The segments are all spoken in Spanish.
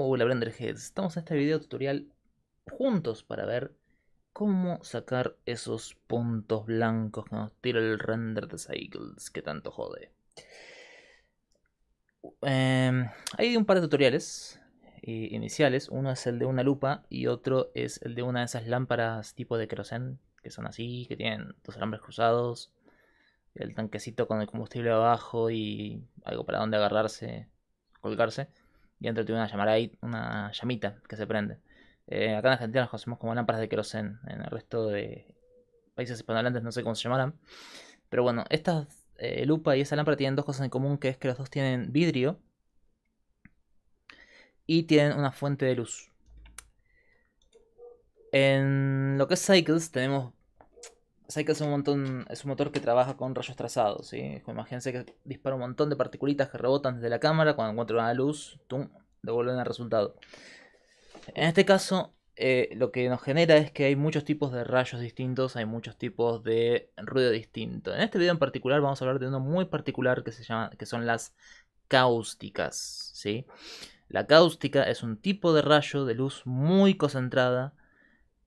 Hola Blenderheads, estamos en este video tutorial juntos para ver cómo sacar esos puntos blancos que nos tira el render de Cycles que tanto jode. Em, hay un par de tutoriales eh, iniciales, uno es el de una lupa y otro es el de una de esas lámparas tipo de kerosene que son así, que tienen dos alambres cruzados, el tanquecito con el combustible abajo y algo para donde agarrarse, colgarse y antes tiene una, llamada, una llamita que se prende. Eh, acá en Argentina las conocemos como lámparas de querosen. En el resto de países hispanohablantes no sé cómo se llamarán. Pero bueno, esta eh, lupa y esa lámpara tienen dos cosas en común, que es que los dos tienen vidrio y tienen una fuente de luz. En lo que es Cycles tenemos Cycle es un es un motor que trabaja con rayos trazados, Imagínense que dispara un montón de particulitas que rebotan desde la cámara, cuando encuentran la luz, ¡tum! devuelven el resultado. En este caso, eh, lo que nos genera es que hay muchos tipos de rayos distintos, hay muchos tipos de ruido distinto. En este video en particular vamos a hablar de uno muy particular que se llama, que son las cáusticas, La cáustica es un tipo de rayo de luz muy concentrada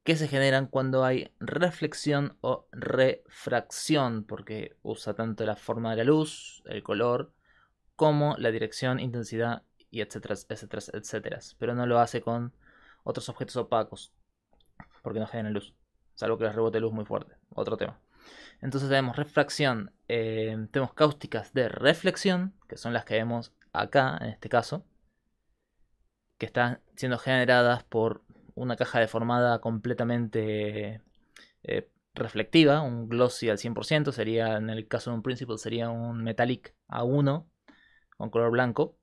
que se generan cuando hay reflexión o refracción, porque usa tanto la forma de la luz, el color, como la dirección, intensidad y etcétera, etcétera, etcétera. Pero no lo hace con otros objetos opacos, porque no generan luz, salvo que les rebote luz muy fuerte, otro tema. Entonces tenemos refracción, eh, tenemos cáusticas de reflexión, que son las que vemos acá, en este caso, que están siendo generadas por una caja deformada completamente eh, reflectiva, un glossy al 100%, sería en el caso de un principal sería un metallic A1 con color blanco.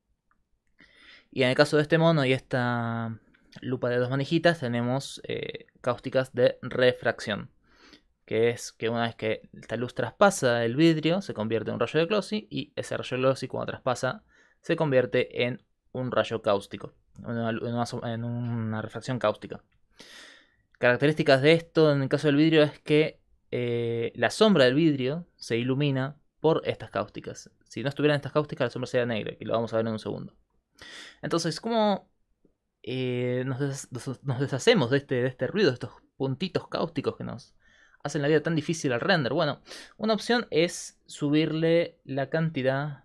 Y en el caso de este mono y esta lupa de dos manejitas tenemos eh, cáusticas de refracción, que es que una vez que esta luz traspasa el vidrio se convierte en un rayo de glossy y ese rayo de glossy cuando traspasa se convierte en un rayo cáustico en una refracción cáustica. Características de esto en el caso del vidrio es que eh, la sombra del vidrio se ilumina por estas cáusticas. Si no estuvieran estas cáusticas, la sombra sería negra, y lo vamos a ver en un segundo. Entonces, ¿cómo eh, nos, deshacemos de este, de este ruido, de estos puntitos cáusticos que nos hacen la vida tan difícil al render? Bueno, una opción es subirle la cantidad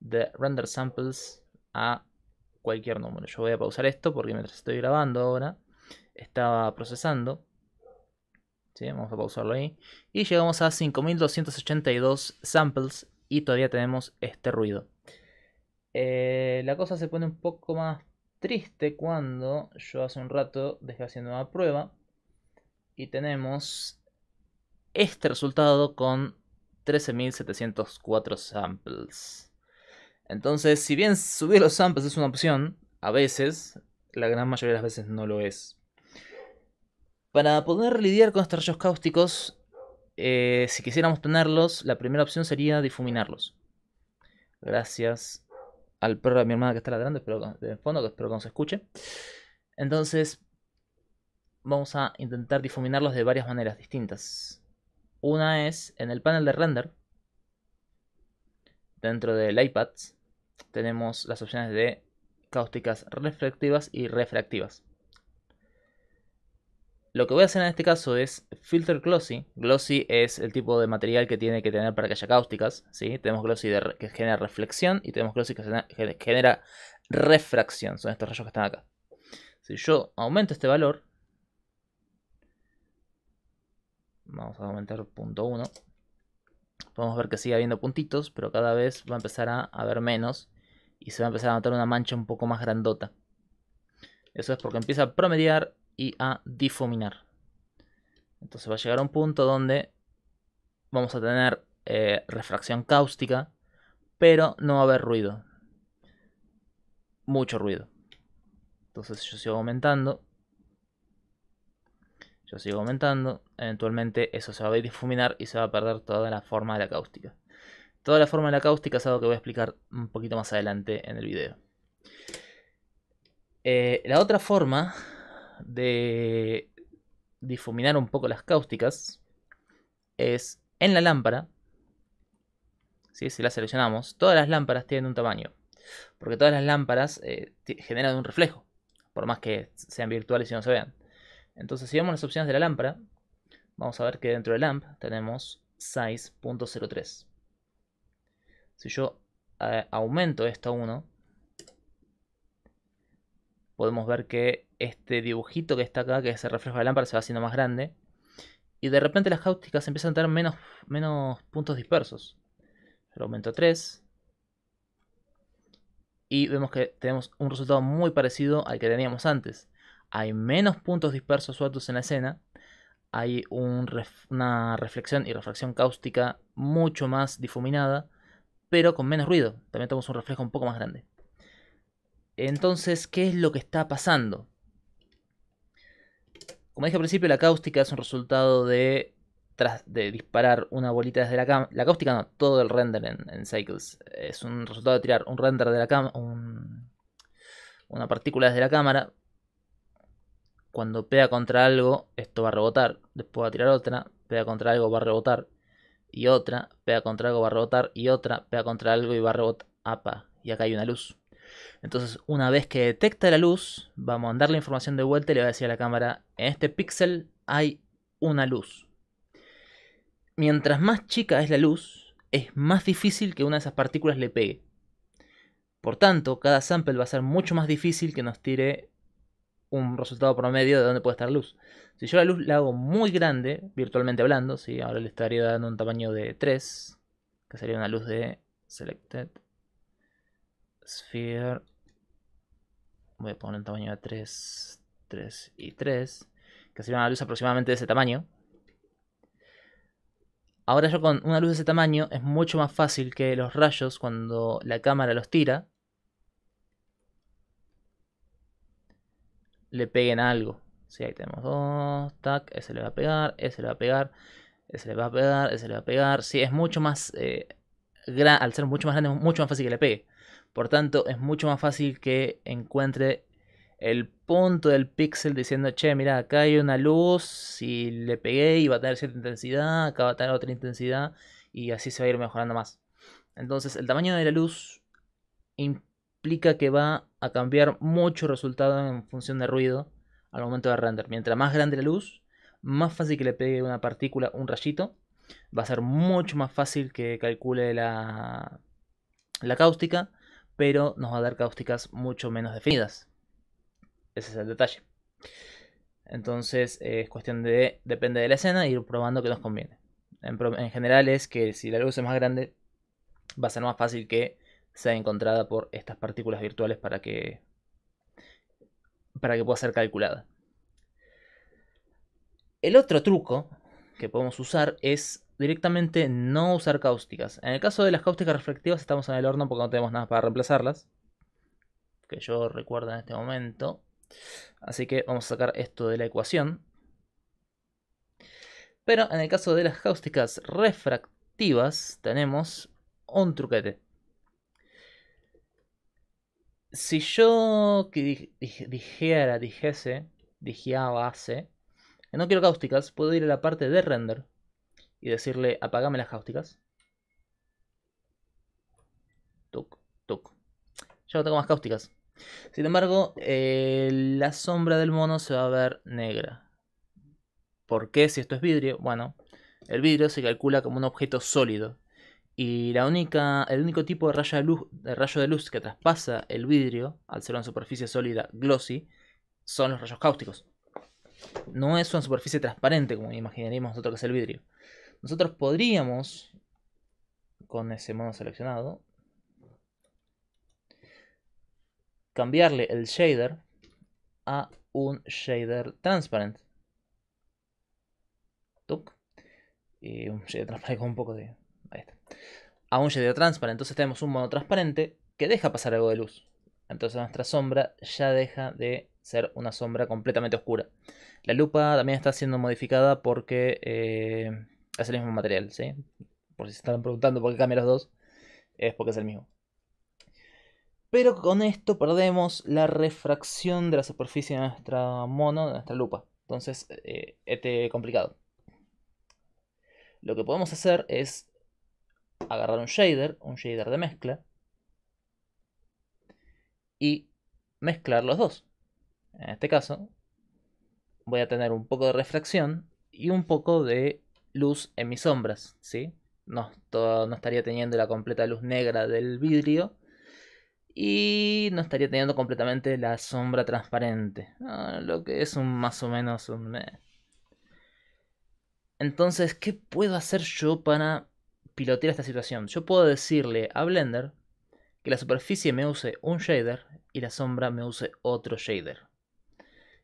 de render samples a cualquier número. Yo voy a pausar esto porque mientras estoy grabando ahora estaba procesando. Vamos a pausarlo ahí. Y llegamos a 5282 samples y todavía tenemos este ruido. Eh, la cosa se pone un poco más triste cuando yo hace un rato dejé haciendo una prueba y tenemos este resultado con 13.704 samples. Entonces, si bien subir los samples es una opción, a veces, la gran mayoría de las veces no lo es. Para poder lidiar con estos rayos cáusticos, eh, si quisiéramos tenerlos, la primera opción sería difuminarlos. Gracias al perro de mi hermana que está ladrando, espero, de fondo, que espero que se escuche. Entonces, vamos a intentar difuminarlos de varias maneras distintas. Una es en el panel de render, dentro del iPad tenemos las opciones de cáusticas reflectivas y refractivas. Lo que voy a hacer en este caso es filter glossy. Glossy es el tipo de material que tiene que tener para que haya cáusticas. ¿sí? Tenemos glossy que genera reflexión y tenemos glossy que genera refracción. Son estos rayos que están acá. Si yo aumento este valor, vamos a aumentar podemos ver que sigue habiendo puntitos, pero cada vez va a empezar a haber menos y se va a empezar a notar una mancha un poco más grandota. Eso es porque empieza a promediar y a difuminar. Entonces va a llegar a un punto donde vamos a tener eh, refracción cáustica, pero no va a haber ruido. Mucho ruido. Entonces yo sigo aumentando. Yo sigo aumentando, eventualmente eso se va a difuminar y se va a perder toda la forma de la cáustica. Toda la forma de la cáustica es algo que voy a explicar un poquito más adelante en el video. Eh, la otra forma de difuminar un poco las cáusticas es en la lámpara. Si la seleccionamos, todas las lámparas tienen un tamaño. Porque todas las lámparas eh, generan un reflejo, por más que sean virtuales y no se vean. Entonces si vemos las opciones de la lámpara, vamos a ver que dentro de lamp tenemos size.03. Si yo eh, aumento esto a 1, podemos ver que este dibujito que está acá, que es el reflejo de la lámpara, se va haciendo más grande. Y de repente las cáusticas empiezan a tener menos, menos puntos dispersos. lo aumento a 3. Y vemos que tenemos un resultado muy parecido al que teníamos antes hay menos puntos dispersos sueltos en la escena, hay una reflexión y refracción cáustica mucho más difuminada, pero con menos ruido. También tenemos un reflejo un poco más grande. Entonces, ¿qué es lo que está pasando? Como dije al principio, la cáustica es un resultado de, disparar una bolita desde la cámara. La cáustica no, todo el render en, Cycles es un resultado de tirar un render de la cámara, una partícula desde la cámara cuando pega contra algo, esto va a rebotar. Después va a tirar otra, pega contra algo, va a rebotar. Y otra, pega contra algo, va a rebotar. Y otra, pega contra algo y va a rebotar. Apa, y acá hay una luz. Entonces, una vez que detecta la luz, vamos a mandar la información de vuelta y le va a decir a la cámara, en este píxel hay una luz. Mientras más chica es la luz, es más difícil que una de esas partículas le pegue. Por tanto, cada sample va a ser mucho más difícil que nos tire un resultado promedio de dónde puede estar luz. Si yo la luz la hago muy grande, virtualmente hablando, si ahora le estaría dando un tamaño de 3, que sería una luz de selected sphere. Voy a poner un tamaño de 3, 3 y 3, que sería una luz aproximadamente de ese tamaño. Ahora yo con una luz de ese tamaño es mucho más fácil que los rayos cuando la cámara los tira le peguen algo. Si ahí tenemos dos, tac, ese le va a pegar, ese le va a pegar, ese le va a pegar, ese le va a pegar. Si es mucho más, eh, al ser mucho más grande, es mucho más fácil que le pegue. Por tanto, es mucho más fácil que encuentre el punto del píxel diciendo, che, mira, acá hay una luz, si le pegué y va a tener cierta intensidad, acá va a tener otra intensidad, y así se va a ir mejorando más. Entonces, el tamaño de la luz que va a cambiar mucho resultado en función de ruido al momento de render. Mientras más grande la luz, más fácil que le pegue una partícula, un rayito. Va a ser mucho más fácil que calcule la, la cáustica, pero nos va a dar cáusticas mucho menos definidas. Ese es el detalle. Entonces es cuestión de, depende de la escena, ir probando que nos conviene. en general es que si la luz es más grande, va a ser más fácil que sea encontrada por estas partículas virtuales para que, para que pueda ser calculada. El otro truco que podemos usar es directamente no usar cáusticas. En el caso de las cáusticas reflectivas estamos en el horno porque no tenemos nada para reemplazarlas. Que yo recuerdo en este momento. Así que vamos a sacar esto de la ecuación. Pero en el caso de las cáusticas refractivas tenemos un truquete si yo que dijera, dijese, base, no quiero cáusticas, puedo ir a la parte de render y decirle apagame las cáusticas. Tuc, tuk. Ya no tengo más cáusticas. Sin embargo, eh, la sombra del mono se va a ver negra. ¿Por qué si esto es vidrio? Bueno, el vidrio se calcula como un objeto sólido. Y la única, el único tipo de, raya de luz, de rayo de luz que traspasa el vidrio, al ser una superficie sólida glossy, son los rayos cáusticos. No es una superficie transparente como imaginaríamos nosotros que es el vidrio. Nosotros podríamos, con ese modo seleccionado, cambiarle el shader a un shader transparent. Y un shader transparente con un poco de Aún ya A un Entonces tenemos un mono transparente que deja pasar algo de luz. Entonces nuestra sombra ya deja de ser una sombra completamente oscura. La lupa también está siendo modificada porque eh, es el mismo material, ¿sí? Por si se están preguntando por qué cambia los dos, es porque es el mismo. Pero con esto perdemos la refracción de la superficie de nuestra mono, de nuestra lupa. Entonces, eh, este complicado. Lo que podemos hacer es agarrar un shader, un shader de mezcla, y mezclar los dos. En este caso, voy a tener un poco de refracción y un poco de luz en mis sombras, ¿sí? No, no estaría teniendo la completa luz negra del vidrio y no estaría teniendo completamente la sombra transparente, lo que es un más o menos un... Eh. Entonces, ¿qué puedo hacer yo para pilotear esta situación. Yo puedo decirle a Blender que la superficie me use un shader y la sombra me use otro shader.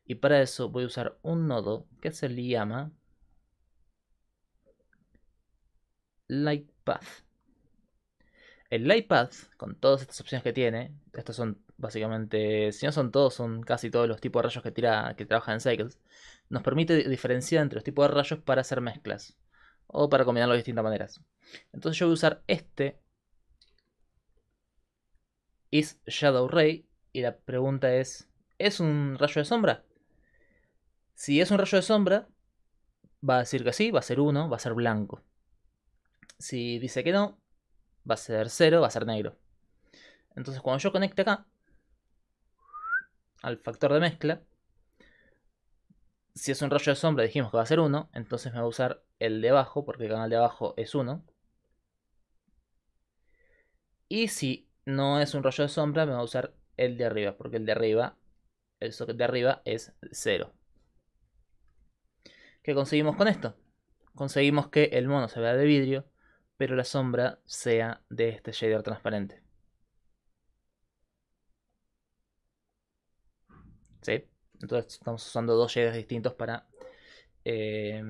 Y para eso voy a usar un nodo que se le llama Path. El Light Path, con todas estas opciones que tiene, estos son básicamente, si no son todos, son casi todos los tipos de rayos que, tira, que trabaja en Cycles, nos permite diferenciar entre los tipos de rayos para hacer mezclas o para combinarlo de distintas maneras. Entonces yo voy a usar este is Shadow Ray y la pregunta es, ¿es un rayo de sombra? Si es un rayo de sombra, va a decir que sí, va a ser uno. va a ser blanco. Si dice que no, va a ser 0, va a ser negro. Entonces cuando yo conecte acá, al factor de mezcla, si es un rollo de sombra dijimos que va a ser 1, entonces me va a usar el de abajo, porque el canal de abajo es 1. Y si no es un rollo de sombra, me va a usar el de arriba, porque el de arriba, el socket de arriba es 0. ¿Qué conseguimos con esto? Conseguimos que el mono se vea de vidrio, pero la sombra sea de este shader transparente. ¿Sí? Entonces estamos usando dos shaders distintos para eh,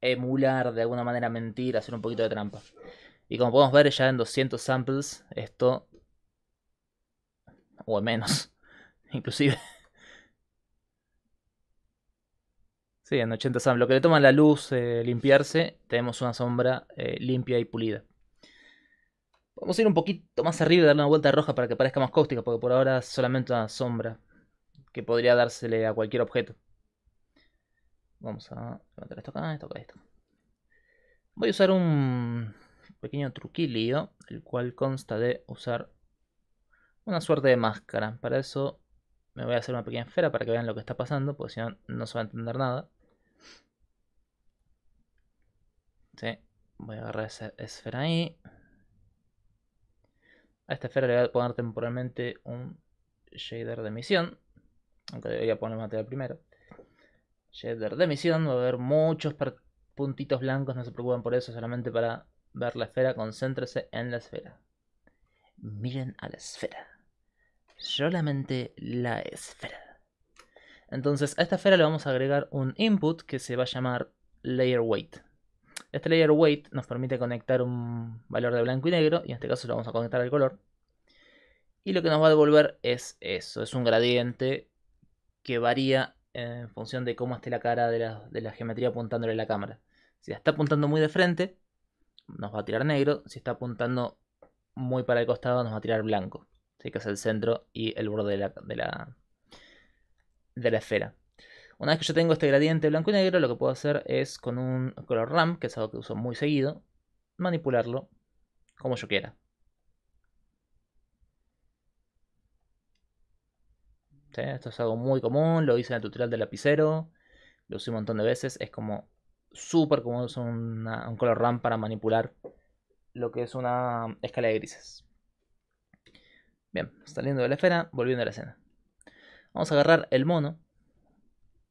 emular, de alguna manera mentir, hacer un poquito de trampa. Y como podemos ver ya en 200 samples, esto... O menos, inclusive. Sí, en 80 samples. Lo que le toma la luz eh, limpiarse, tenemos una sombra eh, limpia y pulida. Podemos ir un poquito más arriba y darle una vuelta roja para que parezca más cóstica, porque por ahora es solamente una sombra que podría dársele a cualquier objeto. Vamos a levantar esto acá, esto acá, esto. Voy a usar un pequeño truquilio, el cual consta de usar una suerte de máscara. Para eso me voy a hacer una pequeña esfera para que vean lo que está pasando, porque si no, no se va a entender nada. Sí, voy a agarrar esa esfera ahí. A esta esfera le voy a poner temporalmente un shader de emisión aunque debería poner material primero. Shader de misión, va a haber muchos puntitos blancos, no se preocupen por eso, solamente para ver la esfera, concéntrese en la esfera. Miren a la esfera. Solamente la esfera. Entonces a esta esfera le vamos a agregar un input que se va a llamar layer weight. Este layer weight nos permite conectar un valor de blanco y negro, y en este caso lo vamos a conectar al color. Y lo que nos va a devolver es eso, es un gradiente que varía eh, en función de cómo esté la cara de la, geometría apuntándole a la cámara. Si está apuntando muy de frente, nos va a tirar negro. Si está apuntando muy para el costado, nos va a tirar blanco. Así que es el centro y el borde de la, de la, de la esfera. Una vez que yo tengo este gradiente blanco y negro, lo que puedo hacer es con un color RAM, que es algo que uso muy seguido, manipularlo como yo quiera. Esto es algo muy común, lo hice en el tutorial del lapicero, lo usé un montón de veces, es como súper común Es un color RAM para manipular lo que es una escala de grises. Bien, saliendo de la esfera, volviendo a la escena. Vamos a agarrar el mono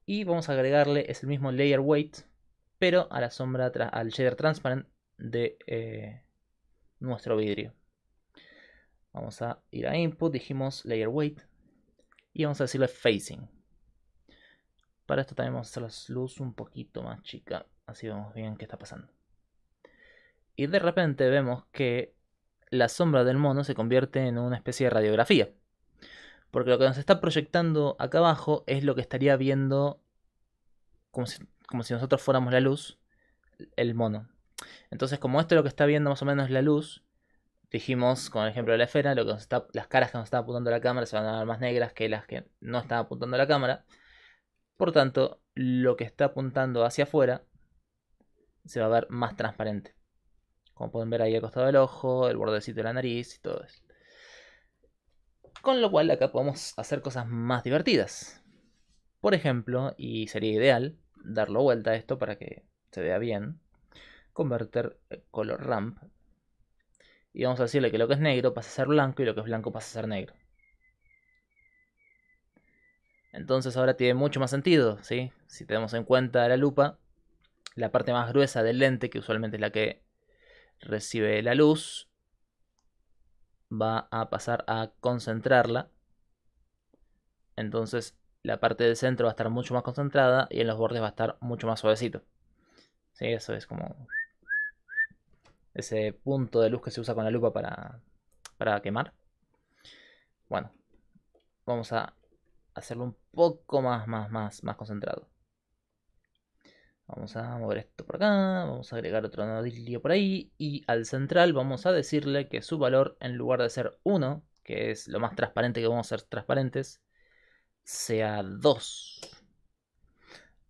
y vamos a agregarle, es el mismo layer weight, pero a la sombra, al shader transparent de eh, nuestro vidrio. Vamos a ir a input, dijimos layer weight, y vamos a decirle facing. Para esto también vamos a hacer la luz un poquito más chica, así vemos bien qué está pasando. Y de repente vemos que la sombra del mono se convierte en una especie de radiografía. Porque lo que nos está proyectando acá abajo es lo que estaría viendo como si, nosotros fuéramos la luz, el mono. Entonces como esto es lo que está viendo más o menos la luz, dijimos con el ejemplo de la esfera, lo que las caras que nos está apuntando la cámara se van a ver más negras que las que no están apuntando la cámara. Por tanto, lo que está apuntando hacia afuera se va a ver más transparente. Como pueden ver ahí al costado del ojo, el bordecito de la nariz y todo eso. Con lo cual acá podemos hacer cosas más divertidas. Por ejemplo, y sería ideal darlo vuelta a esto para que se vea bien, convertir color ramp y vamos a decirle que lo que es negro pasa a ser blanco y lo que es blanco pasa a ser negro. Entonces ahora tiene mucho más sentido, ¿sí? Si tenemos en cuenta la lupa, la parte más gruesa del lente, que usualmente es la que recibe la luz, va a pasar a concentrarla. Entonces la parte del centro va a estar mucho más concentrada y en los bordes va a estar mucho más suavecito. Sí, eso es como ese punto de luz que se usa con la lupa para, para quemar. Bueno, vamos a hacerlo un poco más, más, más, más concentrado. Vamos a mover esto por acá, vamos a agregar otro nodillo por ahí y al central vamos a decirle que su valor en lugar de ser 1, que es lo más transparente que vamos a ser transparentes, sea 2.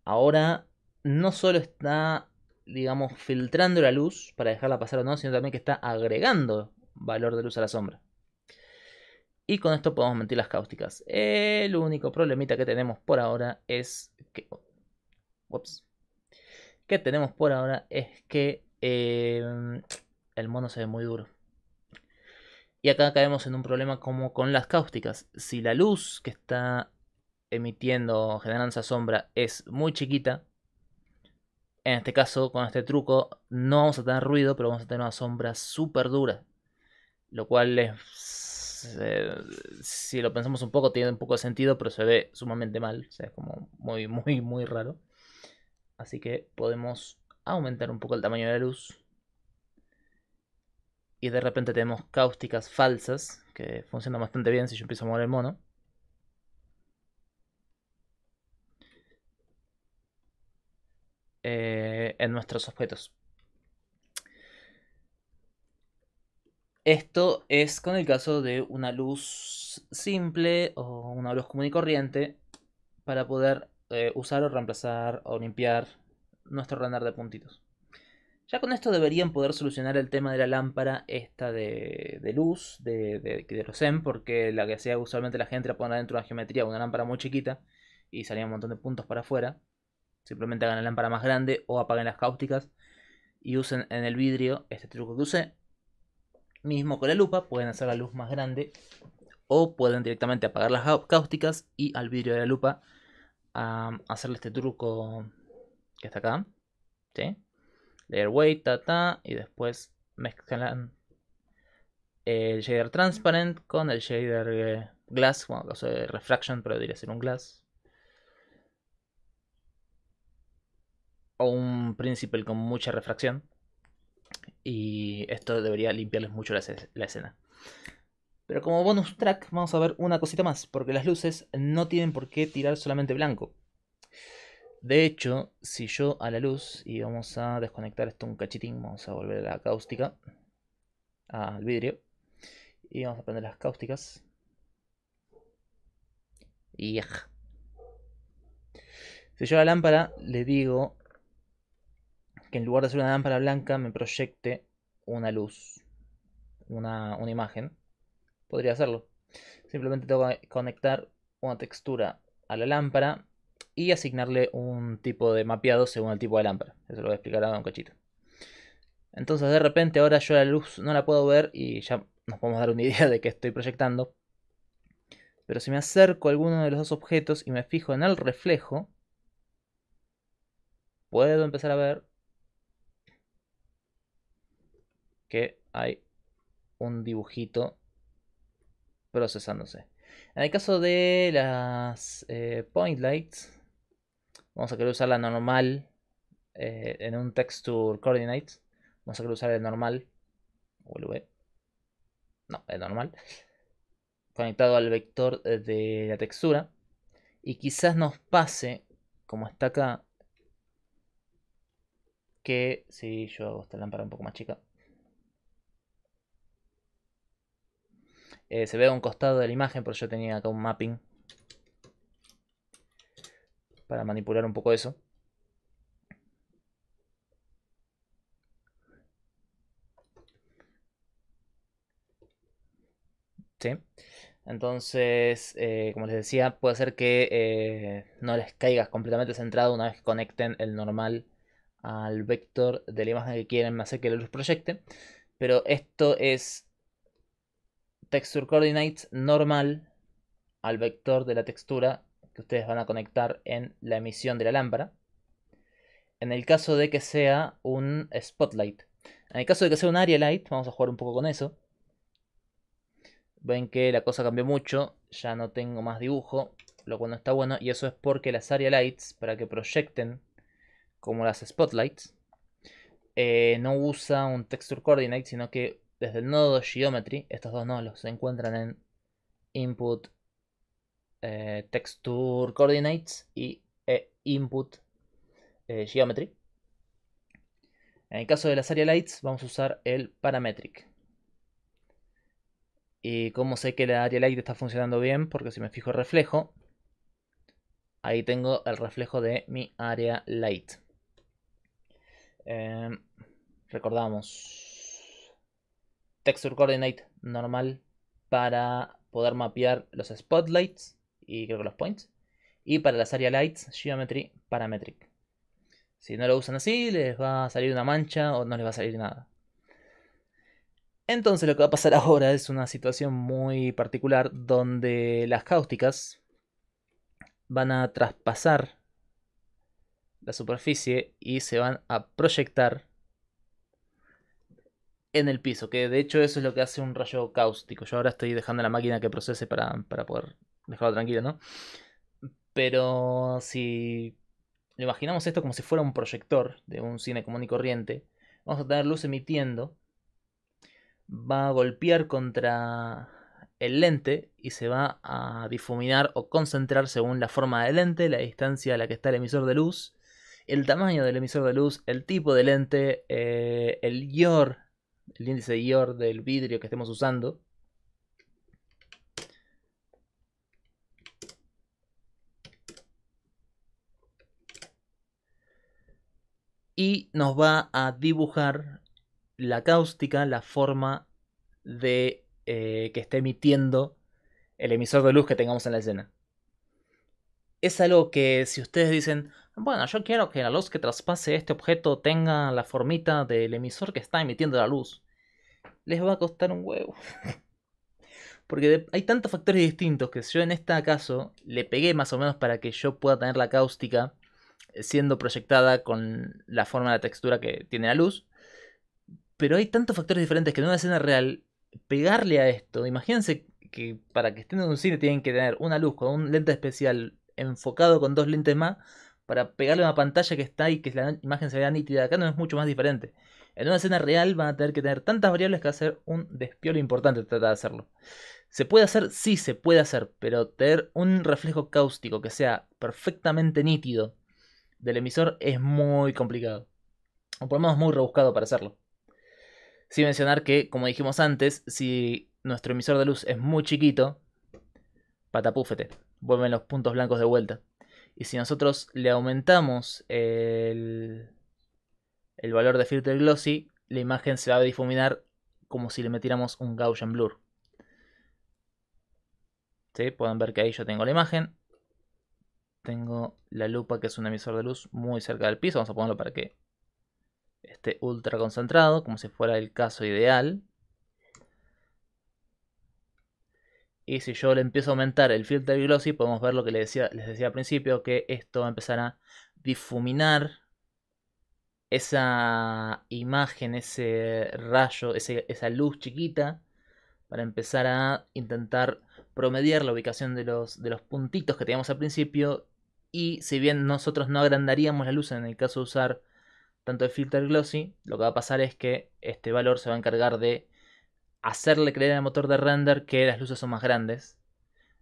Ahora no solo está digamos, filtrando la luz para dejarla pasar o no, sino también que está agregando valor de luz a la sombra. Y con esto podemos mentir las cáusticas. El único problemita que tenemos por ahora es que... Ups. Que tenemos por ahora es que eh, el mono se ve muy duro. Y acá caemos en un problema como con las cáusticas. Si la luz que está emitiendo, generando esa sombra, es muy chiquita, en este caso, con este truco, no vamos a tener ruido, pero vamos a tener una sombra súper dura. Lo cual es... Eh, si lo pensamos un poco, tiene un poco de sentido, pero se ve sumamente mal. O sea, es como muy, muy, muy raro. Así que podemos aumentar un poco el tamaño de la luz. Y de repente tenemos cáusticas falsas, que funcionan bastante bien si yo empiezo a mover el mono. Eh, en nuestros objetos. Esto es con el caso de una luz simple o una luz común y corriente para poder eh, usar o reemplazar o limpiar nuestro render de puntitos. Ya con esto deberían poder solucionar el tema de la lámpara esta de, luz, de, de, los porque la que hacía usualmente la gente la pone dentro de una geometría, una lámpara muy chiquita, y salía un montón de puntos para afuera. Simplemente hagan la lámpara más grande o apaguen las cáusticas y usen en el vidrio este truco que usé. Mismo con la lupa, pueden hacer la luz más grande o pueden directamente apagar las cáusticas y al vidrio de la lupa hacerle este truco que está acá. Layer weight, ta, ta, y después mezclan el shader transparent con el shader eh, glass, bueno, caso de refraction, pero debería ser un glass. o un Principal con mucha refracción. Y esto debería limpiarles mucho la, escena. Pero como bonus track vamos a ver una cosita más, porque las luces no tienen por qué tirar solamente blanco. De hecho, si yo a la luz, y vamos a desconectar esto un cachitín, vamos a volver a la cáustica, al vidrio, y vamos a prender las cáusticas. Y Si yo a la lámpara le digo que en lugar de ser una lámpara blanca me proyecte una luz, una, imagen. Podría hacerlo. Simplemente tengo que conectar una textura a la lámpara y asignarle un tipo de mapeado según el tipo de lámpara. Eso lo voy a explicar ahora un cachito. Entonces de repente ahora yo la luz no la puedo ver y ya nos podemos dar una idea de qué estoy proyectando. Pero si me acerco a alguno de los dos objetos y me fijo en el reflejo, puedo empezar a ver que hay un dibujito procesándose. En el caso de las eh, point lights, vamos a querer usar la normal eh, en un texture coordinate Vamos a querer usar el normal. No, el normal. Conectado al vector de la textura. Y quizás nos pase, como está acá, que si yo hago esta lámpara un poco más chica. Eh, se ve un costado de la imagen, pero yo tenía acá un mapping. Para manipular un poco eso. ¿Sí? Entonces, eh, como les decía, puede ser que eh, no les caigas completamente centrado una vez que conecten el normal al vector de la imagen que quieren hacer que la luz proyecte. Pero esto es texture coordinates normal al vector de la textura que ustedes van a conectar en la emisión de la lámpara. En el caso de que sea un spotlight. En el caso de que sea un area light, vamos a jugar un poco con eso. Ven que la cosa cambió mucho, ya no tengo más dibujo, lo cual no está bueno. Y eso es porque las area lights, para que proyecten como las spotlights, eh, no usa un texture coordinate, sino que desde el nodo Geometry, estos dos nodos se encuentran en Input eh, Texture Coordinates y eh, Input eh, Geometry. En el caso de las Area Lights vamos a usar el Parametric. Y como sé que la Area Light está funcionando bien, porque si me fijo el reflejo, ahí tengo el reflejo de mi Area Light. Em, recordamos, texture coordinate normal para poder mapear los spotlights y creo que los points. Y para las area lights, geometry parametric. Si no lo usan así, les va a salir una mancha o no les va a salir nada. Entonces lo que va a pasar ahora es una situación muy particular donde las cáusticas van a traspasar la superficie y se van a proyectar en el piso, que de hecho eso es lo que hace un rayo cáustico. Yo ahora estoy dejando la máquina que procese para, poder dejarlo tranquilo, ¿no? Pero si imaginamos esto como si fuera un proyector de un cine común y corriente, vamos a tener luz emitiendo, va a golpear contra el lente y se va a difuminar o concentrar según la forma del lente, la distancia a la que está el emisor de luz, el tamaño del emisor de luz, el tipo de lente, eh, el yor el índice IOR del vidrio que estemos usando. Y nos va a dibujar la cáustica, la forma de eh, que esté emitiendo el emisor de luz que tengamos en la escena. Es algo que si ustedes dicen, bueno, yo quiero que la luz que traspase este objeto tenga la formita del emisor que está emitiendo la luz. Les va a costar un huevo. Porque hay tantos factores distintos que yo en este caso le pegué más o menos para que yo pueda tener la cáustica eh, siendo proyectada con la forma, la textura que tiene la luz. Pero hay tantos factores diferentes que en una escena real, pegarle a esto, imagínense que para que estén en un cine tienen que tener una luz con un lente especial enfocado con dos lentes más para pegarle a una pantalla que está y que la imagen se vea nítida. Acá no es mucho más diferente. En una escena real van a tener que tener tantas variables que hacer un despiolo importante tratar de hacerlo. ¿Se puede hacer? Sí, se puede hacer, pero tener un reflejo cáustico que sea perfectamente nítido del emisor es muy complicado. O por lo menos muy rebuscado para hacerlo. Sin mencionar que, como dijimos antes, si nuestro emisor de luz es muy chiquito, patapúfete, vuelven los puntos blancos de vuelta. Y si nosotros le aumentamos el, el valor de filter glossy, la imagen se va a difuminar como si le metiéramos un Gaussian blur. ¿Sí? Pueden ver que ahí yo tengo la imagen. Tengo la lupa que es un emisor de luz muy cerca del piso. Vamos a ponerlo para que esté ultra concentrado, como si fuera el caso ideal. Y si yo le empiezo a aumentar el filter glossy, podemos ver lo que les decía, les decía al principio, que esto va a empezar a difuminar esa imagen, ese rayo, esa luz chiquita, para empezar a intentar promediar la ubicación de los, de los puntitos que teníamos al principio. Y si bien nosotros no agrandaríamos la luz en el caso de usar tanto el filter glossy, lo que va a pasar es que este valor se va a encargar de hacerle creer al motor de render que las luces son más grandes,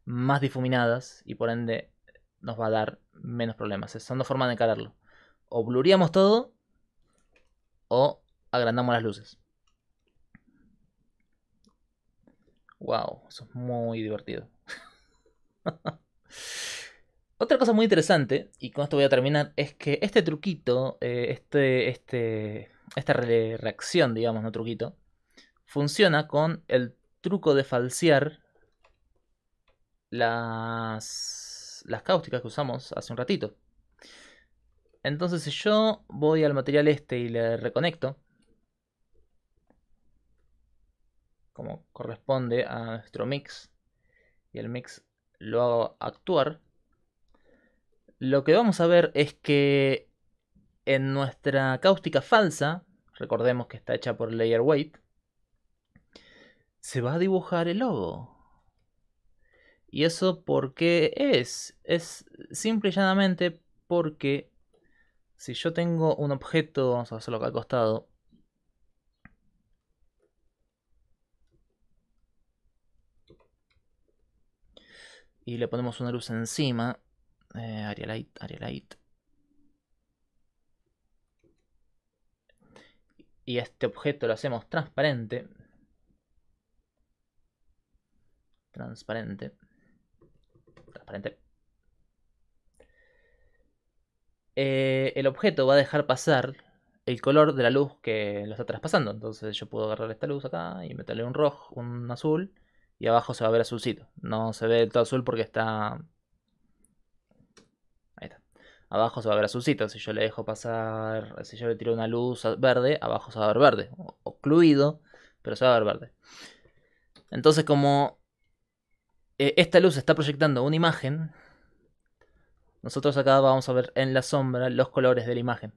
más difuminadas y por ende nos va a dar menos problemas. Son dos formas de encararlo. O bluríamos todo o agrandamos las luces. Wow, eso es muy divertido. Otra cosa muy interesante, y con esto voy a terminar, es que este truquito, eh, este, este, esta reacción, digamos, no truquito, funciona con el truco de falsear las, las cáusticas que usamos hace un ratito. Entonces si yo voy al material este y le reconecto, como corresponde a nuestro mix, y el mix lo hago actuar, lo que vamos a ver es que en nuestra cáustica falsa, recordemos que está hecha por layer weight, se va a dibujar el logo. ¿Y eso por qué es? Es simple y llanamente porque si yo tengo un objeto, vamos a hacerlo acá al costado, y le ponemos una luz encima, eh, light, Area light, y este objeto lo hacemos transparente, transparente. Transparente. Eh, el objeto va a dejar pasar el color de la luz que lo está traspasando. Entonces yo puedo agarrar esta luz acá y meterle un rojo, un azul. Y abajo se va a ver azulcito. No se ve todo azul porque está... Ahí está. Abajo se va a ver azulcito. Si yo le dejo pasar... Si yo le tiro una luz verde, abajo se va a ver verde. Ocluido, pero se va a ver verde. Entonces como eh, esta luz está proyectando una imagen. Nosotros acá vamos a ver en la sombra los colores de la imagen.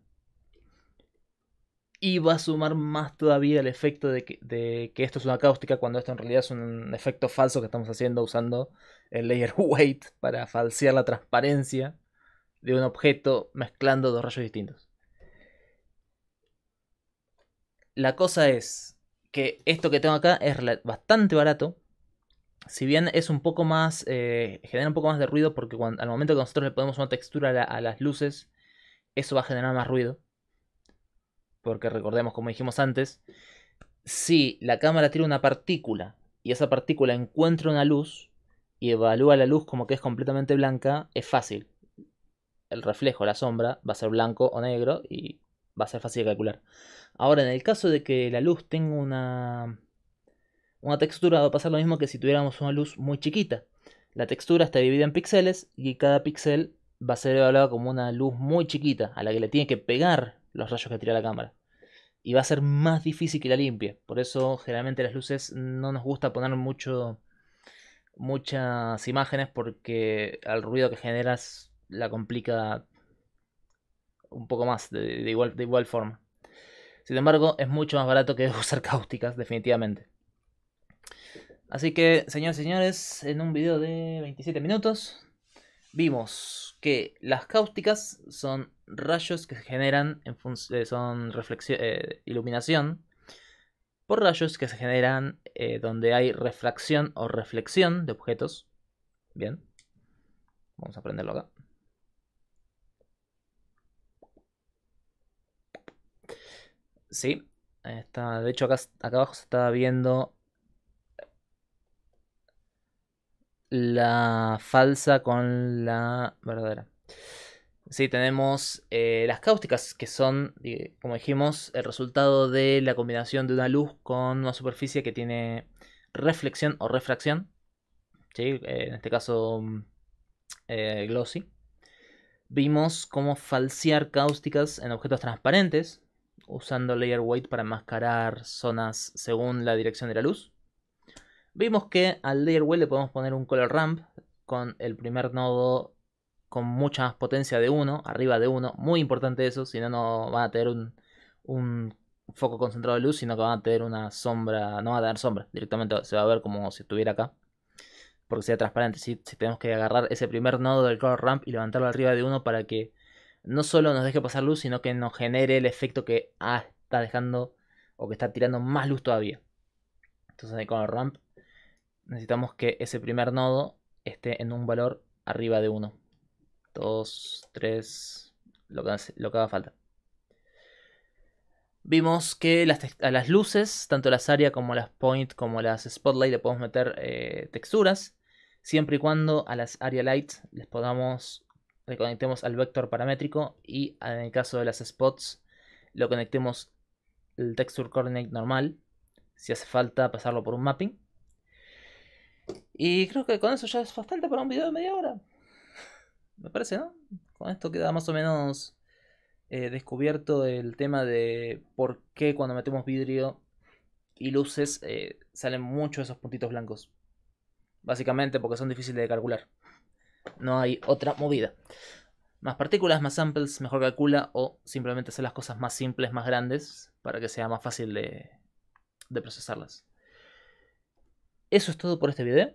Y va a sumar más todavía el efecto de que, de que esto es una cáustica cuando esto en realidad es un efecto falso que estamos haciendo usando el layer weight para falsear la transparencia de un objeto mezclando dos rayos distintos. La cosa es que esto que tengo acá es bastante barato si bien es un poco más, eh, genera un poco más de ruido porque cuando, al momento que nosotros le ponemos una textura a, las luces, eso va a generar más ruido. Porque recordemos, como dijimos antes, si la cámara tiene una partícula y esa partícula encuentra una luz y evalúa la luz como que es completamente blanca, es fácil. El reflejo, la sombra, va a ser blanco o negro y va a ser fácil de calcular. Ahora, en el caso de que la luz tenga una una textura va a pasar lo mismo que si tuviéramos una luz muy chiquita. La textura está dividida en píxeles y cada píxel va a ser evaluado como una luz muy chiquita a la que le tiene que pegar los rayos que tira la cámara. Y va a ser más difícil que la limpie. Por eso generalmente las luces no nos gusta poner mucho, muchas imágenes porque al ruido que generas la complica un poco más de, igual, de igual forma. Sin embargo, es mucho más barato que usar cáusticas, definitivamente. Así que, señores y señores, en un video de 27 minutos vimos que las cáusticas son rayos que se generan en eh, son eh, iluminación por rayos que se generan eh, donde hay refracción o reflexión de objetos. Bien. Vamos a aprenderlo acá. Sí, está, de hecho acá, acá abajo se está viendo la falsa con la verdadera. Sí, tenemos eh, las cáusticas, que son, eh, como dijimos, el resultado de la combinación de una luz con una superficie que tiene reflexión o refracción. en este caso, mm, eh, glossy. Vimos cómo falsear cáusticas en objetos transparentes, usando layer weight para enmascarar zonas según la dirección de la luz. Vimos que al layer wheel le podemos poner un color ramp con el primer nodo con mucha más potencia de 1, arriba de 1. Muy importante eso, si no, no van a tener un, foco concentrado de luz, sino que van a tener una sombra, no va a tener sombra, directamente se va a ver como si estuviera acá. Porque sea transparente, si, tenemos que agarrar ese primer nodo del color ramp y levantarlo arriba de 1 para que no solo nos deje pasar luz, sino que nos genere el efecto que está dejando o que está tirando más luz todavía. Entonces el color ramp necesitamos que ese primer nodo esté en un valor arriba de 1. 2, 3, lo que, lo que haga falta. Vimos que las a las luces, tanto las áreas como las point como las spotlight, le podemos meter eh, texturas. Siempre y cuando a las area light les podamos, le conectemos al vector paramétrico y ah, en el caso de las spots lo conectemos el texture coordinate normal. Si hace falta pasarlo por un mapping. Y creo que con eso ya es bastante para un video de media hora. Me parece, ¿no? Con esto queda más o menos eh, descubierto el tema de por qué cuando metemos vidrio y luces eh, salen muchos esos puntitos blancos. Básicamente porque son difíciles de calcular. No hay otra movida. Más partículas, más samples, mejor calcula o simplemente hacer las cosas más simples, más grandes, para que sea más fácil de, de procesarlas. Eso es todo por este video